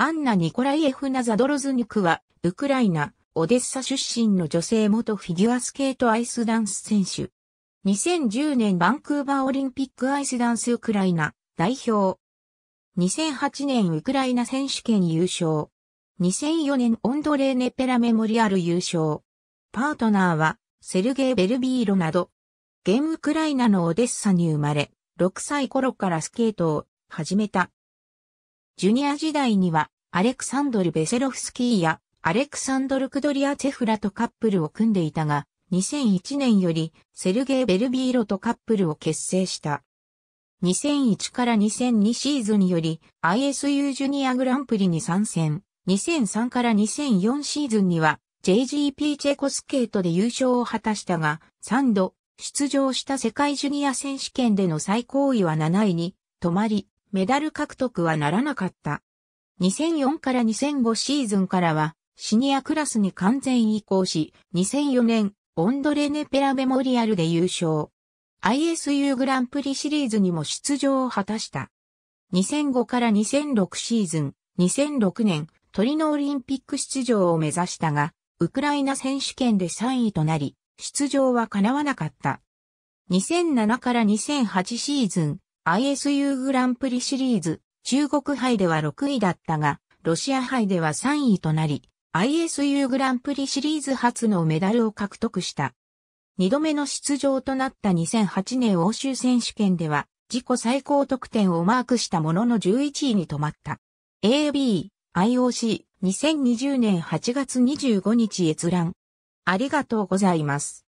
アンナ・ニコライエフナ・ザドロズニクは、ウクライナ、オデッサ出身の女性元フィギュアスケートアイスダンス選手。2010年バンクーバーオリンピックアイスダンスウクライナ代表。2008年ウクライナ選手権優勝。2004年オンドレーネ・ペラメモリアル優勝。パートナーはセルゲイ・ベルビーロなど。現ウクライナのオデッサに生まれ、6歳頃からスケートを始めた。ジュニア時代には、アレクサンドル・ベセロフスキーや、アレクサンドル・クドリア・チェフラとカップルを組んでいたが、2001年より、セルゲイ・ベルビーロとカップルを結成した。2001から2002シーズンより ISU ジュニアグランプリに参戦。2003から2004シーズンには JGP チェコスケートで優勝を果たしたが、3度出場した世界ジュニア選手権での最高位は7位に止まり、メダル獲得はならなかった。2004から2005シーズンからは、シニアクラスに完全移行し、2004年、オンドレネ・ペラメモリアルで優勝。ISU グランプリシリーズにも出場を果たした。2005から2006シーズン、2006年、トリノオリンピック出場を目指したが、ウクライナ選手権で3位となり、出場は叶わなかった。2007から2008シーズン、ISU グランプリシリーズ、中国杯では6位だったが、ロシア杯では3位となり、ISU グランプリシリーズ初のメダルを獲得した。2度目の出場となった2008年欧州選手権では、自己最高得点をマークしたものの11位に止まった。AB、IOC、2020年8月25日閲覧。ありがとうございます。